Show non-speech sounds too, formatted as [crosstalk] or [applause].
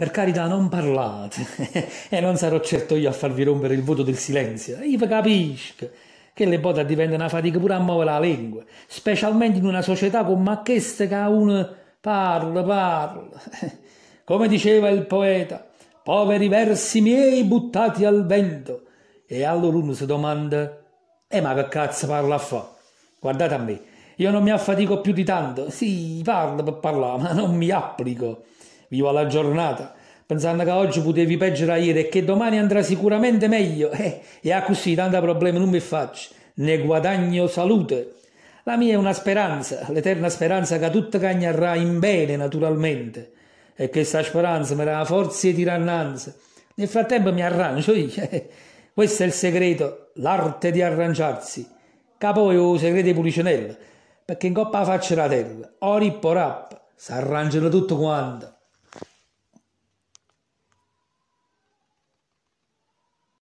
Per carità, non parlate, [laughs] e eh, non sarò certo io a farvi rompere il voto del silenzio. Io capisco che le botta diventano una fatica pure a muovere la lingua, specialmente in una società con macchiste che a uno parla, parla. [laughs] Come diceva il poeta, poveri versi miei buttati al vento. E allora uno si domanda, e eh, ma che cazzo parla a fa? Guardate a me, io non mi affatico più di tanto, sì, parlo per parlare, ma non mi applico viva la giornata, pensando che oggi potevi peggio ieri e che domani andrà sicuramente meglio, [laughs] eh, e a così tanti problemi non mi faccio, ne guadagno salute. La mia è una speranza, l'eterna speranza che tutto cagnerà in bene naturalmente, e questa speranza mi dà forza e tirannanza. Nel frattempo mi arrangio io. [laughs] Eh, questo è il segreto, l'arte di arrangiarsi. Capo è un segreto di Pulicinella, perché in coppa faccio la terra, ori porap, si arrangiano tutto quanto.